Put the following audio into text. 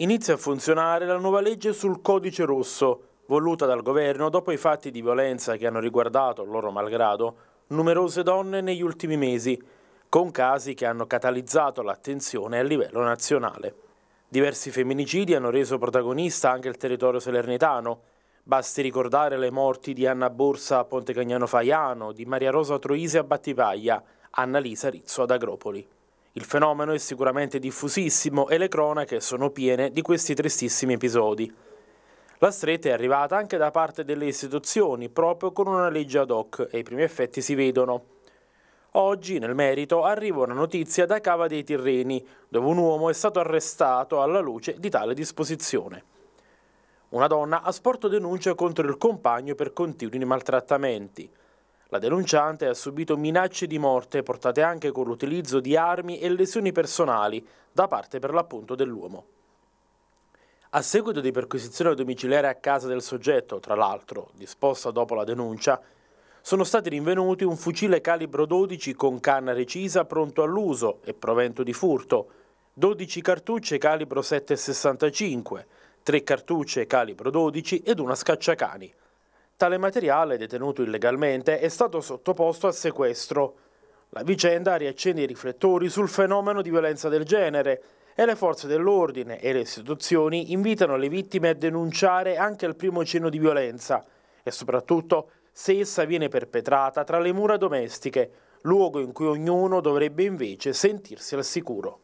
Inizia a funzionare la nuova legge sul codice rosso, voluta dal governo dopo i fatti di violenza che hanno riguardato, loro malgrado, numerose donne negli ultimi mesi, con casi che hanno catalizzato l'attenzione a livello nazionale. Diversi femminicidi hanno reso protagonista anche il territorio salernitano. Basti ricordare le morti di Anna Borsa a Pontecagnano Faiano, di Maria Rosa Troisi a Battipaglia, Anna Lisa Rizzo ad Agropoli. Il fenomeno è sicuramente diffusissimo e le cronache sono piene di questi tristissimi episodi. La stretta è arrivata anche da parte delle istituzioni, proprio con una legge ad hoc, e i primi effetti si vedono. Oggi, nel merito, arriva una notizia da Cava dei Tirreni, dove un uomo è stato arrestato alla luce di tale disposizione. Una donna ha sporto denuncia contro il compagno per continui maltrattamenti. La denunciante ha subito minacce di morte portate anche con l'utilizzo di armi e lesioni personali da parte per l'appunto dell'uomo. A seguito di perquisizione domiciliare a casa del soggetto, tra l'altro disposta dopo la denuncia, sono stati rinvenuti un fucile calibro 12 con canna recisa pronto all'uso e provento di furto, 12 cartucce calibro 7,65, 3 cartucce calibro 12 ed una scacciacani. Tale materiale, detenuto illegalmente, è stato sottoposto a sequestro. La vicenda riaccende i riflettori sul fenomeno di violenza del genere e le forze dell'ordine e le istituzioni invitano le vittime a denunciare anche il primo cenno di violenza e soprattutto se essa viene perpetrata tra le mura domestiche, luogo in cui ognuno dovrebbe invece sentirsi al sicuro.